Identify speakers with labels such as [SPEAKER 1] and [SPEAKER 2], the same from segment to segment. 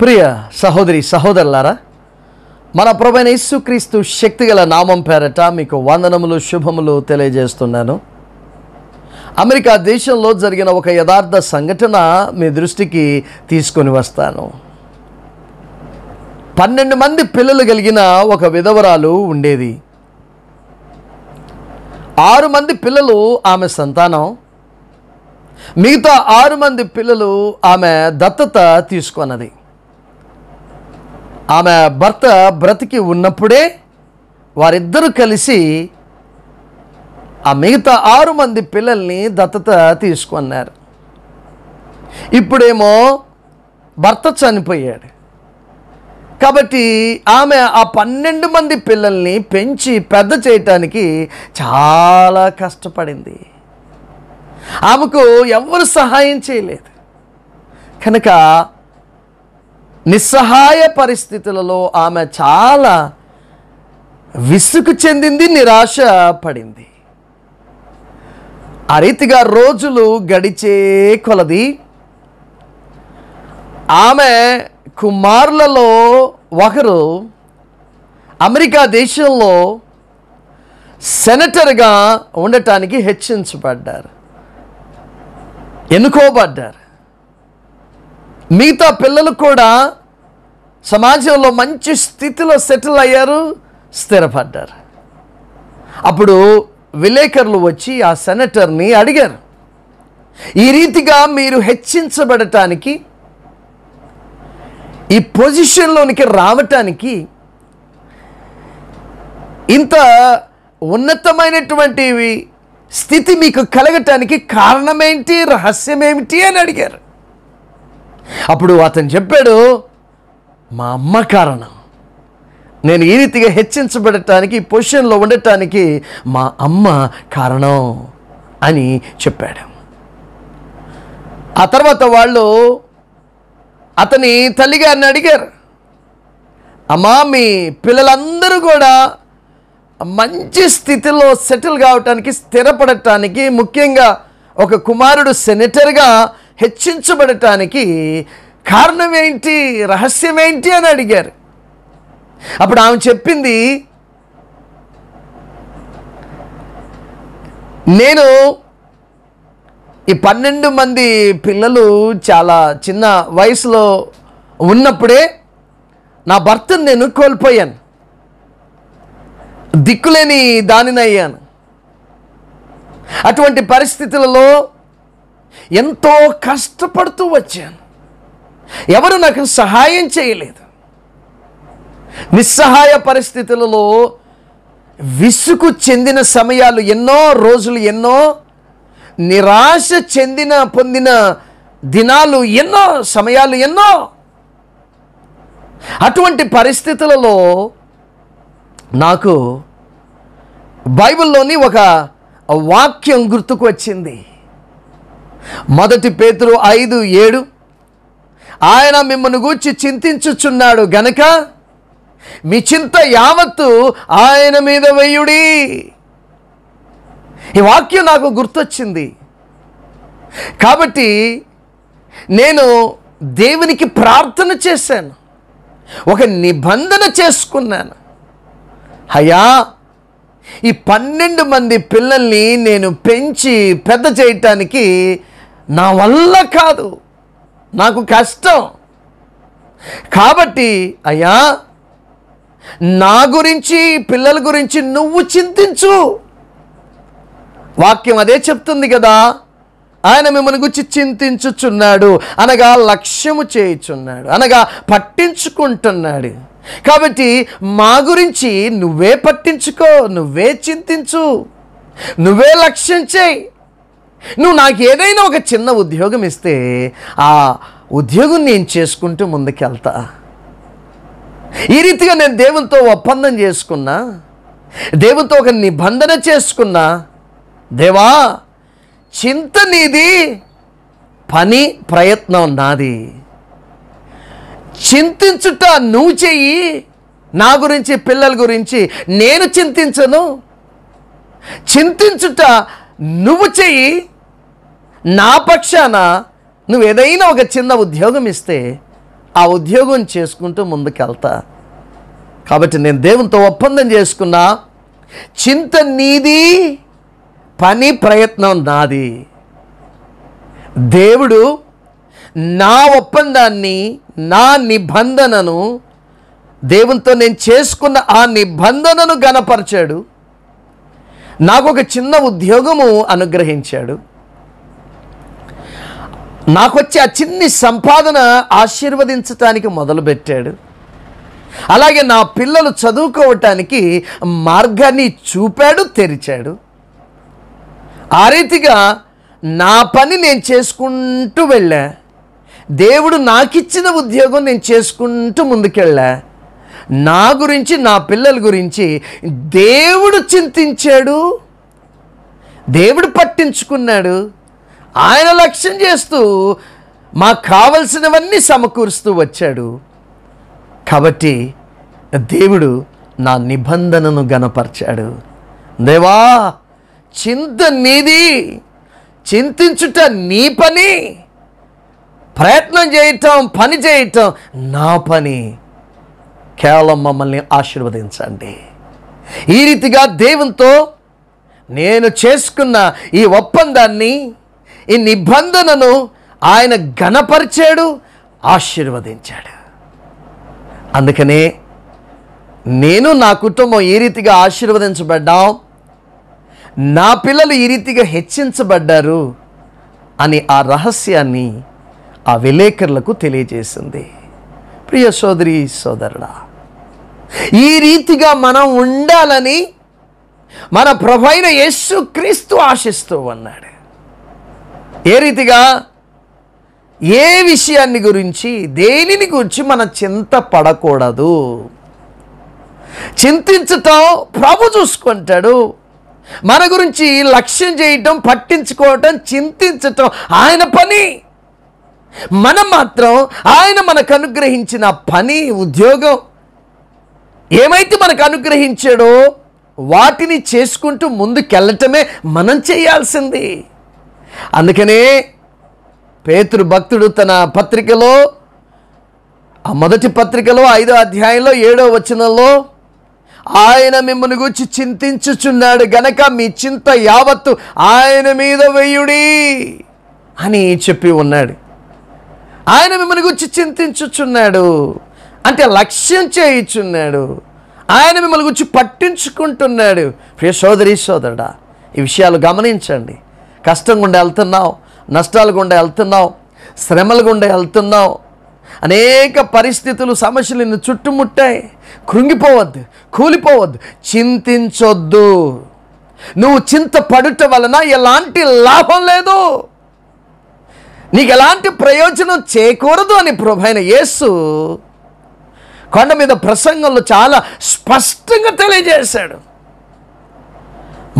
[SPEAKER 1] ప్రియ సహోదరి సహోదరులారా మన ప్రభైన యేసుక్రీస్తు గల నామం పేరట మీకు వందనములు శుభములు తెలియజేస్తున్నాను అమెరికా దేశంలో జరిగిన ఒక యథార్థ సంఘటన మీ దృష్టికి తీసుకొని వస్తాను పన్నెండు మంది పిల్లలు కలిగిన ఒక విధవరాలు ఉండేది ఆరు మంది పిల్లలు ఆమె సంతానం మిగతా ఆరు మంది పిల్లలు ఆమె దత్తత తీసుకున్నది ఆమె భర్త బ్రతికి ఉన్నప్పుడే వారిద్దరూ కలిసి ఆ మిగతా ఆరు మంది పిల్లల్ని దత్తత తీసుకున్నారు ఇప్పుడేమో భర్త చనిపోయాడు కాబట్టి ఆమె ఆ పన్నెండు మంది పిల్లల్ని పెంచి పెద్ద చేయటానికి చాలా కష్టపడింది ఆమెకు ఎవరు సహాయం చేయలేదు కనుక నిస్సహాయ పరిస్థితులలో ఆమె చాలా విసుగు చెందింది నిరాశ పడింది ఆ రీతిగా రోజులు గడిచే కొలది ఆమె కుమారులలో ఒకరు అమెరికా దేశంలో సెనటర్గా ఉండటానికి హెచ్చించబడ్డారు ఎన్నుకోబడ్డారు మిగతా పిల్లలు కూడా సమాజంలో మంచి స్థితిలో సెటిల్ అయ్యారు స్థిరపడ్డారు అప్పుడు విలేకరులు వచ్చి ఆ సెనటర్ని అడిగారు ఈ రీతిగా మీరు హెచ్చించబడటానికి ఈ పొజిషన్లోనికి రావటానికి ఇంత ఉన్నతమైనటువంటివి స్థితి మీకు కలగటానికి కారణమేంటి రహస్యమేమిటి అని అడిగారు అప్పుడు అతను చెప్పాడు మా అమ్మ కారణం నేను ఈ రీతిగా హెచ్చించబడటానికి పొజిషన్లో ఉండటానికి మా అమ్మ కారణం అని చెప్పాడు ఆ తర్వాత వాళ్ళు అతని తల్లిగారిని అడిగారు అమ్మా మీ పిల్లలందరూ కూడా మంచి స్థితిలో సెటిల్ కావటానికి స్థిరపడటానికి ముఖ్యంగా ఒక కుమారుడు సెనేటర్గా హెచ్చించబడటానికి కారణం ఏంటి రహస్యం ఏంటి అని అడిగారు అప్పుడు ఆమె చెప్పింది నేను ఈ పన్నెండు మంది పిల్లలు చాలా చిన్న వయసులో ఉన్నప్పుడే నా భర్తను నేను కోల్పోయాను దిక్కులేని దానినయ్యాను అటువంటి పరిస్థితులలో ఎంతో కష్టపడుతూ వచ్చాను ఎవరు నాకు సహాయం చేయలేదు నిస్సహాయ పరిస్థితులలో విసుకు చెందిన సమయాలు ఎన్నో రోజులు ఎన్నో నిరాశ చెందిన పొందిన దినాలు ఎన్నో సమయాలు ఎన్నో అటువంటి పరిస్థితులలో నాకు బైబిల్లోని ఒక వాక్యం గుర్తుకు వచ్చింది మొదటి పేతురు ఐదు ఏడు ఆయన మిమ్మల్ని గూర్చి చింతించుచున్నాడు గనక మీ చింత యావత్తు ఆయన మీద వెయ్యుడి ఈ వాక్యం నాకు గుర్తొచ్చింది కాబట్టి నేను దేవునికి ప్రార్థన చేశాను ఒక నిబంధన చేసుకున్నాను అయ్యా ఈ పన్నెండు మంది పిల్లల్ని నేను పెంచి పెద్ద చేయటానికి నా వల్ల కాదు నాకు కష్టం కాబట్టి అయ్యా నా గురించి పిల్లల గురించి నువ్వు చింతించు వాక్యం అదే చెప్తుంది కదా ఆయన మిమ్మల్ని గురించి చింతించుచున్నాడు అనగా లక్ష్యము చేయుచున్నాడు అనగా పట్టించుకుంటున్నాడు కాబట్టి మా గురించి నువ్వే పట్టించుకో నువ్వే చింతించు నువ్వే లక్ష్యం చేయి నువ్వు నాకు ఏదైనా ఒక చిన్న ఉద్యోగం ఇస్తే ఆ ఉద్యోగం నేను చేసుకుంటూ ముందుకెళ్తా ఈ రీతిగా నేను దేవునితో ఒప్పందం చేసుకున్నా దేవునితో ఒక నిబంధన చేసుకున్నా దేవా చింత నీది పని ప్రయత్నం నాది చింతించుట నువ్వు చెయ్యి నా గురించి పిల్లల గురించి నేను చింతించను చింతించుట నువ్వు చెయ్యి నా పక్షాన నువ్వు ఏదైనా ఒక చిన్న ఉద్యోగం ఇస్తే ఆ ఉద్యోగం చేసుకుంటూ ముందుకెళ్తా కాబట్టి నేను దేవునితో ఒప్పందం చేసుకున్నా చింత నీది పని ప్రయత్నం నాది దేవుడు నా ఒప్పందాన్ని నా నిబంధనను దేవునితో నేను చేసుకున్న ఆ నిబంధనను గనపరిచాడు నాకు ఒక చిన్న ఉద్యోగము అనుగ్రహించాడు నాకొచ్చే ఆ చిన్ని సంపాదన ఆశీర్వదించటానికి మొదలుపెట్టాడు అలాగే నా పిల్లలు చదువుకోవటానికి మార్గాన్ని చూపాడు తెరిచాడు ఆ రీతిగా నా పని నేను చేసుకుంటూ వెళ్ళా దేవుడు నాకిచ్చిన ఉద్యోగం నేను చేసుకుంటూ ముందుకెళ్ళా నా గురించి నా పిల్లల గురించి దేవుడు చింతించాడు దేవుడు పట్టించుకున్నాడు ఆయన లక్ష్యం చేస్తూ మాకు కావలసినవన్నీ సమకూరుస్తూ వచ్చాడు కాబట్టి దేవుడు నా నిబంధనను గనపరిచాడు దేవా చింత నీది చింతించుట నీ పని ప్రయత్నం చేయటం పని చేయటం నా పని కేవలం మమ్మల్ని ఆశీర్వదించండి ఈ రీతిగా దేవునితో నేను చేసుకున్న ఈ ఒప్పందాన్ని ఈ నిబంధనను ఆయన ఘనపరిచాడు ఆశీర్వదించాడు అందుకనే నేను నా కుటుంబం ఈ రీతిగా ఆశీర్వదించబడ్డాం నా పిల్లలు ఈ రీతిగా హెచ్చించబడ్డారు అని ఆ రహస్యాన్ని ఆ విలేకరులకు తెలియజేసింది ప్రియ సోదరి సోదరుడా ఈ రీతిగా మనం ఉండాలని మన ప్రభైన యేసు క్రీస్తు ఆశిస్తూ ఉన్నాడు ఏ రీతిగా ఏ విషయాన్ని గురించి దేనిని గురించి మన చింత పడకూడదు చింతించటం ప్రభు చూసుకుంటాడు మన గురించి లక్ష్యం చేయటం పట్టించుకోవటం చింతించటం ఆయన పని మనం మాత్రం ఆయన మనకు అనుగ్రహించిన పని ఉద్యోగం ఏమైతే మనకు అనుగ్రహించాడో వాటిని చేసుకుంటూ ముందుకెళ్ళటమే మనం చేయాల్సింది అందుకనే పేతృ భక్తుడు తన పత్రికలో ఆ మొదటి పత్రికలో ఐదో అధ్యాయంలో ఏడో వచనంలో ఆయన మిమ్మల్ని గురించి చింతించుచున్నాడు గనక మీ చింత యావత్తు ఆయన మీద వెయ్యుడి అని చెప్పి ఉన్నాడు ఆయన మిమ్మల్ని గురించి చింతించుచున్నాడు అంటే లక్ష్యం చేయించున్నాడు ఆయన మిమ్మల్ని గురించి పట్టించుకుంటున్నాడు ప్రియ సోదరి సోదరుడా ఈ విషయాలు గమనించండి కష్టం గుండా వెళ్తున్నావు నష్టాలు గుండా వెళ్తున్నావు శ్రమలు గుండా వెళ్తున్నావు అనేక పరిస్థితులు సమస్యలు నిన్ను చుట్టుముట్టాయి కృంగిపోవద్దు కూలిపోవద్దు చింతించొద్దు నువ్వు చింతపడుట వలన ఎలాంటి లాభం లేదు నీకు ఎలాంటి ప్రయోజనం చేకూరదు అని ప్రభైన యేసు కొండ మీద ప్రసంగంలో చాలా స్పష్టంగా తెలియజేశాడు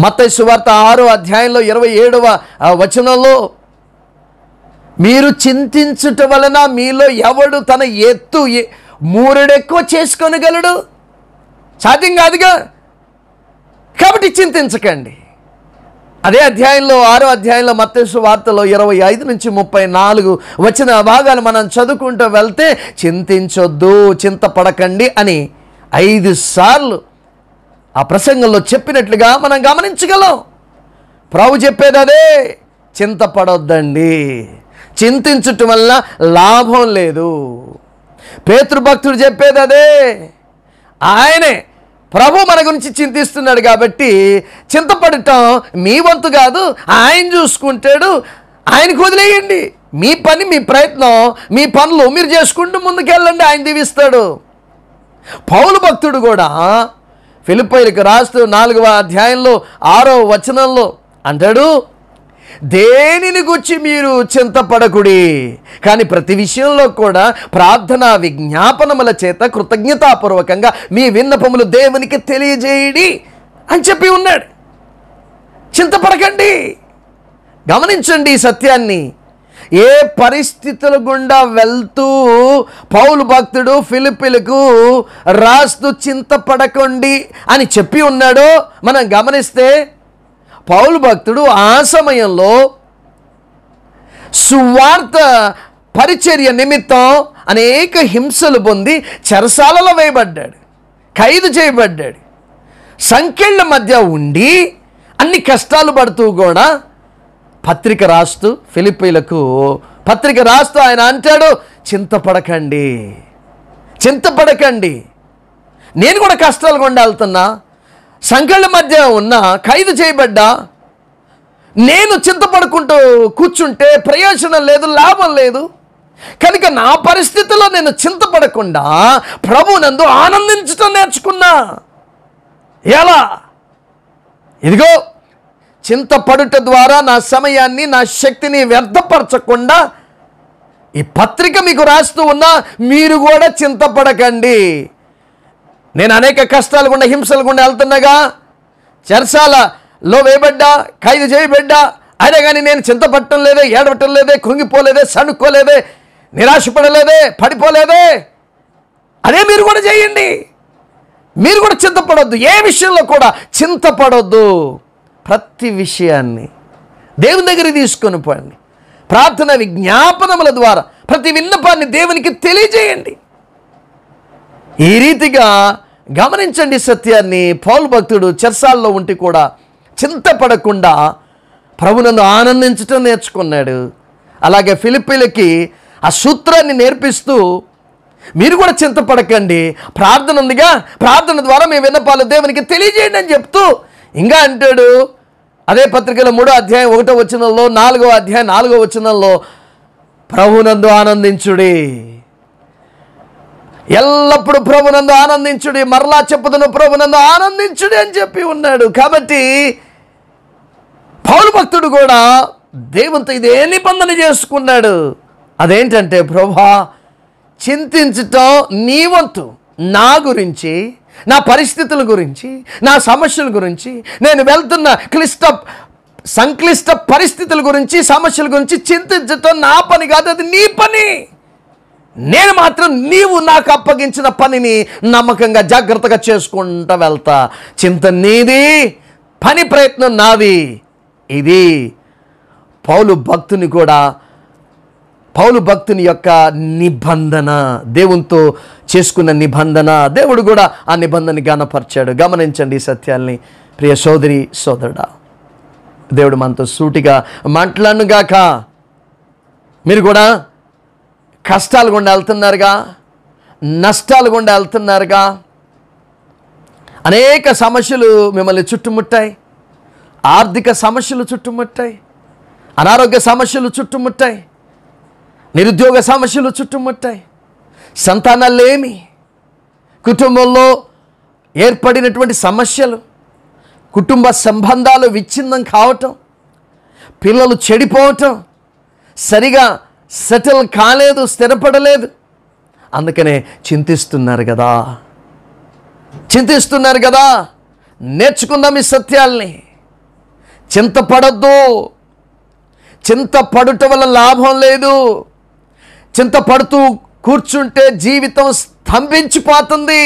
[SPEAKER 1] మత్తయ్య సువార్త ఆరో అధ్యాయంలో ఇరవై ఏడవ వచనంలో మీరు చింతించుట వలన మీలో ఎవడు తన ఎత్తు మూరెడెక్కువ చేసుకొనగలడు సాధ్యం కాదుగా కాబట్టి చింతించకండి అదే అధ్యాయంలో ఆరో అధ్యాయంలో మత్స్సు వార్తలో ఇరవై ఐదు నుంచి ముప్పై నాలుగు వచ్చిన భాగాలు మనం చదువుకుంటూ వెళ్తే చింతించొద్దు చింతపడకండి అని ఐదు సార్లు ఆ ప్రసంగంలో చెప్పినట్లుగా మనం గమనించగలం ప్రభు చెప్పేది అదే చింతపడొద్దండి చింతించటం వల్ల లాభం లేదు పేతృభక్తుడు చెప్పేది అదే ఆయనే ప్రభు మన గురించి చింతిస్తున్నాడు కాబట్టి చింతపడటం మీ వంతు కాదు ఆయన చూసుకుంటాడు ఆయనకు వదిలేయండి మీ పని మీ ప్రయత్నం మీ పనులు మీరు చేసుకుంటూ ముందుకెళ్ళండి ఆయన దీవిస్తాడు పౌలు భక్తుడు కూడా ఫిలిప్పైలకు రాస్తూ నాలుగవ అధ్యాయంలో ఆరో వచనంలో అంటాడు దేనిని గుచ్చి మీరు చింతపడకుడి కానీ ప్రతి విషయంలో కూడా ప్రార్థన విజ్ఞాపనముల చేత కృతజ్ఞతాపూర్వకంగా మీ విన్నపములు దేవునికి తెలియజేయడి అని చెప్పి ఉన్నాడు చింతపడకండి గమనించండి ఈ సత్యాన్ని ఏ పరిస్థితుల గుండా వెళ్తూ పౌలు భక్తుడు ఫిలిపిలకు రాస్తూ చింతపడకండి అని చెప్పి ఉన్నాడో మనం గమనిస్తే పౌలు భక్తుడు ఆ సమయంలో సువార్త పరిచర్య నిమిత్తం అనేక హింసలు పొంది చెరసాలలో వేయబడ్డాడు ఖైదు చేయబడ్డాడు సంఖ్యళ్ళ మధ్య ఉండి అన్ని కష్టాలు పడుతూ కూడా పత్రిక రాస్తూ ఫిలిప్పీలకు పత్రిక రాస్తూ ఆయన అంటాడు చింతపడకండి చింతపడకండి నేను కూడా కష్టాలు కొండాలుతున్నా సంకళ్ళ మధ్య ఉన్న ఖైదు చేయబడ్డా నేను చింతపడుకుంటూ కూర్చుంటే ప్రయోజనం లేదు లాభం లేదు కనుక నా పరిస్థితిలో నేను చింతపడకుండా ప్రభు నందు ఆనందించటం నేర్చుకున్నా ఎలా ఇదిగో చింతపడుట ద్వారా నా సమయాన్ని నా శక్తిని వ్యర్థపరచకుండా ఈ పత్రిక మీకు రాస్తూ ఉన్నా మీరు కూడా చింతపడకండి నేను అనేక కష్టాలు గుండా హింసలు గుండా వెళ్తున్నాగా లో వేయబడ్డా ఖైదు చేయబడ్డా అయినా కానీ నేను చింతపట్టడం లేదే ఏడవటం లేదే కృంగిపోలేదే సణుక్కోలేదే నిరాశపడలేదే పడిపోలేదే అదే మీరు కూడా చేయండి మీరు కూడా చింతపడొద్దు ఏ విషయంలో కూడా చింతపడొద్దు ప్రతి విషయాన్ని దేవుని దగ్గర తీసుకొని పోండి ప్రార్థన విజ్ఞాపనముల ద్వారా ప్రతి విన్నపాన్ని దేవునికి తెలియజేయండి ఈ రీతిగా గమనించండి సత్యాన్ని పౌల్ భక్తుడు చర్చాల్లో ఉంటే కూడా చింతపడకుండా ప్రభునందు ఆనందించటం నేర్చుకున్నాడు అలాగే ఫిలిపీలకి ఆ సూత్రాన్ని నేర్పిస్తూ మీరు కూడా చింతపడకండి ప్రార్థన ఉందిగా ప్రార్థన ద్వారా మీ విన్నపాలు దేవునికి తెలియజేయండి అని చెప్తూ ఇంకా అంటాడు అదే పత్రికలో మూడో అధ్యాయం ఒకటో వచనంలో నాలుగో అధ్యాయం నాలుగో వచనంలో ప్రభునందు ఆనందించుడి ఎల్లప్పుడూ ప్రభునందు ఆనందించుడి మరలా చెప్పుతున్న ప్రభునందు ఆనందించుడి అని చెప్పి ఉన్నాడు కాబట్టి పౌరు భక్తుడు కూడా దేవునితో ఇదే నిబంధన చేసుకున్నాడు అదేంటంటే ప్రభా చింతించటం నీ వంతు నా గురించి నా పరిస్థితుల గురించి నా సమస్యల గురించి నేను వెళ్తున్న క్లిష్ట సంక్లిష్ట పరిస్థితుల గురించి సమస్యల గురించి చింతించటం నా పని కాదు అది నీ పని నేను మాత్రం నీవు నాకు అప్పగించిన పనిని నమ్మకంగా జాగ్రత్తగా చేసుకుంటూ వెళ్తా చింత నీది పని ప్రయత్నం నాది ఇది పౌలు భక్తుని కూడా పౌలు భక్తుని యొక్క నిబంధన దేవునితో చేసుకున్న నిబంధన దేవుడు కూడా ఆ నిబంధన గానపరిచాడు గమనించండి ఈ సత్యాల్ని ప్రియ సోదరి సోదరుడా దేవుడు మనతో సూటిగా మాట్లాడనుగాక మీరు కూడా కష్టాలు గుండా వెళ్తున్నారుగా నష్టాలు గుండా వెళ్తున్నారుగా అనేక సమస్యలు మిమ్మల్ని చుట్టుముట్టాయి ఆర్థిక సమస్యలు చుట్టుముట్టాయి అనారోగ్య సమస్యలు చుట్టుముట్టాయి నిరుద్యోగ సమస్యలు చుట్టుముట్టాయి సంతానాలేమి కుటుంబంలో ఏర్పడినటువంటి సమస్యలు కుటుంబ సంబంధాలు విచ్ఛిన్నం కావటం పిల్లలు చెడిపోవటం సరిగా సెటిల్ కాలేదు స్థిరపడలేదు అందుకనే చింతిస్తున్నారు కదా చింతిస్తున్నారు కదా నేర్చుకుందాం ఈ సత్యాల్ని చింతపడద్దు చింతపడుట వల్ల లాభం లేదు చింతపడుతూ కూర్చుంటే జీవితం స్తంభించిపోతుంది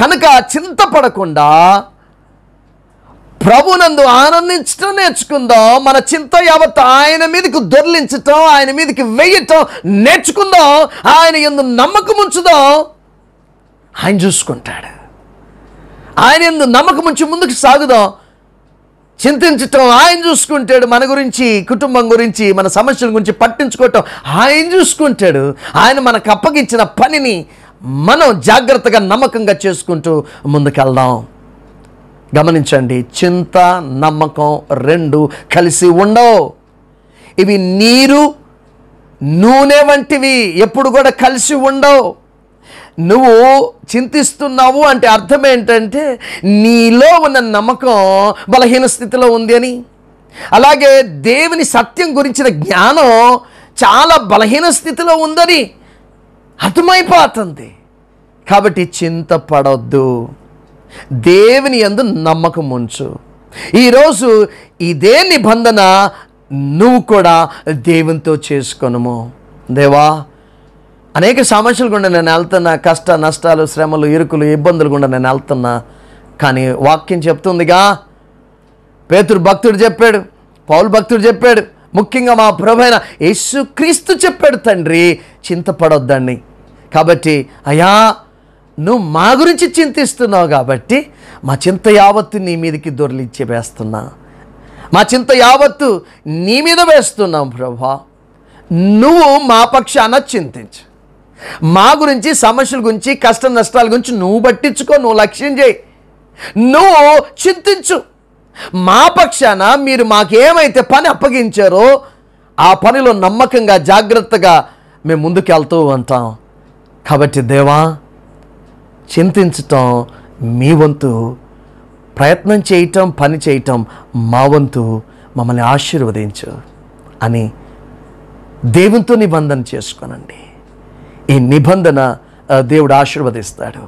[SPEAKER 1] కనుక చింతపడకుండా ప్రభునందు ఆనందించటం నేర్చుకుందాం మన చింత యావత్ ఆయన మీదకి దొర్లించటం ఆయన మీదకి వెయ్యటం నేర్చుకుందాం ఆయన ఎందు నమ్మకం ఉంచుదాం ఆయన చూసుకుంటాడు ఆయన ఎందు నమ్మకం ఉంచి ముందుకు సాగుదాం చింతించటం ఆయన చూసుకుంటాడు మన గురించి కుటుంబం గురించి మన సమస్యల గురించి పట్టించుకోవటం ఆయన చూసుకుంటాడు ఆయన మనకు అప్పగించిన పనిని మనం జాగ్రత్తగా నమ్మకంగా చేసుకుంటూ ముందుకెళ్దాం గమనించండి చింత నమ్మకం రెండు కలిసి ఉండవు ఇవి నీరు నూనె వంటివి ఎప్పుడు కూడా కలిసి ఉండవు నువ్వు చింతిస్తున్నావు అంటే అర్థం ఏంటంటే నీలో ఉన్న నమ్మకం బలహీన స్థితిలో ఉంది అని అలాగే దేవుని సత్యం గురించిన జ్ఞానం చాలా బలహీన స్థితిలో ఉందని అర్థమైపోతుంది కాబట్టి చింతపడొద్దు దేవుని ఎందు నమ్మకం ఉంచు ఈరోజు ఇదే నిబంధన నువ్వు కూడా దేవునితో చేసుకొనుము దేవా అనేక సమస్యలు గుండా నేను వెళ్తున్నా కష్ట నష్టాలు శ్రమలు ఇరుకులు ఇబ్బందులు గుండా నేను వెళ్తున్నా కానీ వాక్యం చెప్తుందిగా పేతురు భక్తుడు చెప్పాడు పౌలు భక్తుడు చెప్పాడు ముఖ్యంగా మా ప్రభైన యేసు క్రీస్తు చెప్పాడు తండ్రి చింతపడొద్దండి కాబట్టి అయా నువ్వు మా గురించి చింతిస్తున్నావు కాబట్టి మా చింత యావత్తు నీ మీదకి దొరలిచ్చి వేస్తున్నా మా చింత యావత్తు నీ మీద వేస్తున్నాం ప్రభా నువ్వు మా పక్షాన చింతించు మా గురించి సమస్యల గురించి కష్ట నష్టాల గురించి నువ్వు పట్టించుకో నువ్వు లక్ష్యం చేయి నువ్వు చింతించు మా పక్షాన మీరు మాకేమైతే పని అప్పగించారో ఆ పనిలో నమ్మకంగా జాగ్రత్తగా మేము ముందుకెళ్తూ ఉంటాం కాబట్టి దేవా చింతించటం మీ వంతు ప్రయత్నం చేయటం పని చేయటం మా వంతు మమ్మల్ని ఆశీర్వదించు అని దేవునితో నిబంధన చేసుకోనండి ఈ నిబంధన దేవుడు ఆశీర్వదిస్తాడు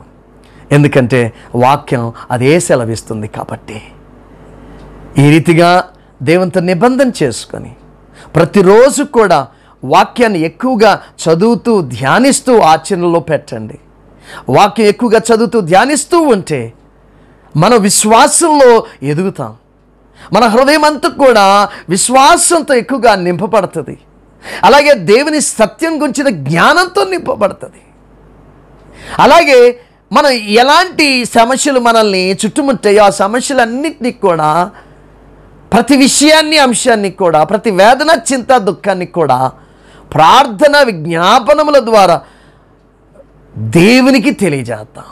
[SPEAKER 1] ఎందుకంటే వాక్యం అదే సెలవిస్తుంది కాబట్టి ఈ రీతిగా దేవునితో నిబంధన చేసుకొని ప్రతిరోజు కూడా వాక్యాన్ని ఎక్కువగా చదువుతూ ధ్యానిస్తూ ఆచరణలో పెట్టండి వాక్యం ఎక్కువగా చదువుతూ ధ్యానిస్తూ ఉంటే మన విశ్వాసంలో ఎదుగుతాం మన హృదయం అంతా కూడా విశ్వాసంతో ఎక్కువగా నింపబడుతుంది అలాగే దేవుని సత్యం గురించిన జ్ఞానంతో నింపబడుతుంది అలాగే మనం ఎలాంటి సమస్యలు మనల్ని చుట్టుముట్టాయో ఆ సమస్యలన్నింటినీ కూడా ప్రతి విషయాన్ని అంశాన్ని కూడా ప్రతి వేదన చింత దుఃఖాన్ని కూడా ప్రార్థన విజ్ఞాపనముల ద్వారా దేవునికి తెలియజేద్దాం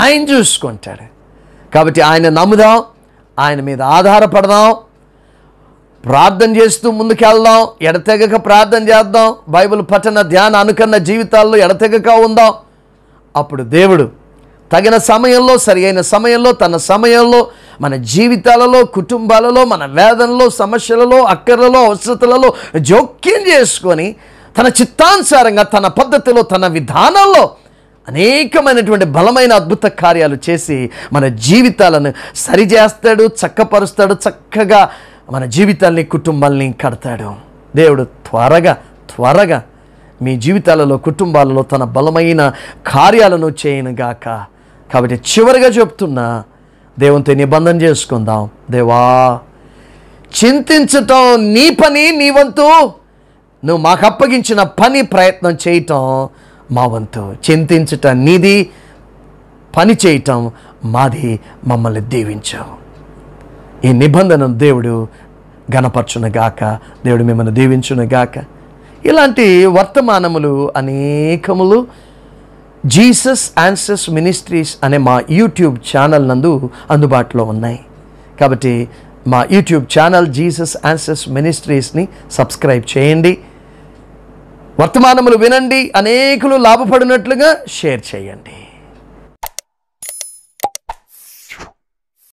[SPEAKER 1] ఆయన చూసుకుంటాడు కాబట్టి ఆయన నమ్ముదాం ఆయన మీద ఆధారపడదాం ప్రార్థన చేస్తూ ముందుకెళ్దాం ఎడతెగక ప్రార్థన చేద్దాం బైబిల్ పఠన ధ్యాన అనుకన్న జీవితాల్లో ఎడతెగక ఉందాం అప్పుడు దేవుడు తగిన సమయంలో సరియైన సమయంలో తన సమయంలో మన జీవితాలలో కుటుంబాలలో మన వేదనలో సమస్యలలో అక్కర్లలో అవసరతలలో జోక్యం చేసుకొని తన చిత్తానుసారంగా తన పద్ధతిలో తన విధానంలో అనేకమైనటువంటి బలమైన అద్భుత కార్యాలు చేసి మన జీవితాలను సరిచేస్తాడు చక్కపరుస్తాడు చక్కగా మన జీవితాల్ని కుటుంబాల్ని కడతాడు దేవుడు త్వరగా త్వరగా మీ జీవితాలలో కుటుంబాలలో తన బలమైన కార్యాలను చేయనుగాక కాబట్టి చివరిగా చెప్తున్నా దేవునితో నిబంధన చేసుకుందాం దేవా చింతించటం నీ పని నీ వంతు నువ్వు మాకు అప్పగించిన పని ప్రయత్నం చేయటం మా వంతు చింతించటం నీది పని చేయటం మాది మమ్మల్ని దీవించావు ఈ నిబంధనను దేవుడు గణపరచునగాక దేవుడు మిమ్మల్ని దీవించునగాక ఇలాంటి వర్తమానములు అనేకములు జీసస్ ఆన్సర్స్ మినిస్ట్రీస్ అనే మా యూట్యూబ్ ఛానల్ నందు అందుబాటులో ఉన్నాయి కాబట్టి మా యూట్యూబ్ ఛానల్ జీసస్ ఆన్సర్స్ మినిస్ట్రీస్ని సబ్స్క్రైబ్ చేయండి వర్తమానములు వినండి అనేకులు లాభపడినట్లుగా షేర్ చేయండి